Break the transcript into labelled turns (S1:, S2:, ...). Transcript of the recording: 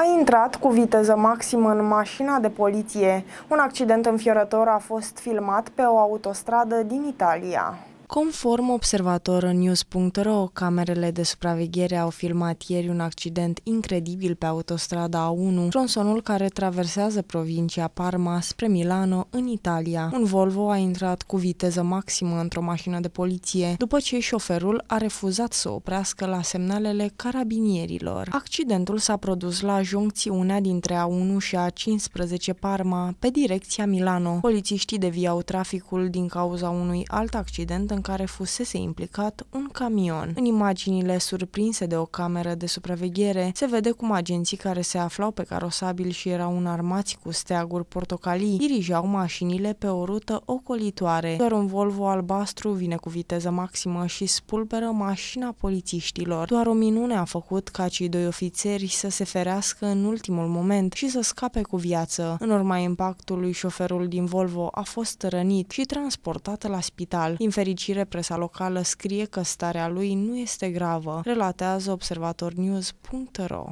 S1: A intrat cu viteză maximă în mașina de poliție. Un accident înfiorător a fost filmat pe o autostradă din Italia. Conform News.ro, camerele de supraveghere au filmat ieri un accident incredibil pe autostrada A1, tronsonul care traversează provincia Parma spre Milano, în Italia. Un Volvo a intrat cu viteză maximă într-o mașină de poliție, după ce șoferul a refuzat să oprească la semnalele carabinierilor. Accidentul s-a produs la juncțiunea dintre A1 și A15 Parma, pe direcția Milano. Polițiștii deviau traficul din cauza unui alt accident în în care fusese implicat un camion. În imaginile surprinse de o cameră de supraveghere, se vede cum agenții care se aflau pe carosabil și erau înarmați cu steaguri portocalii dirijau mașinile pe o rută ocolitoare. Doar un Volvo albastru vine cu viteză maximă și spulberă mașina polițiștilor. Doar o minune a făcut ca cei doi ofițeri să se ferească în ultimul moment și să scape cu viață. În urma impactului, șoferul din Volvo a fost rănit și transportat la spital. Din fericire, fericire, presa locală scrie că starea lui nu este gravă, relatează observatornews.ro.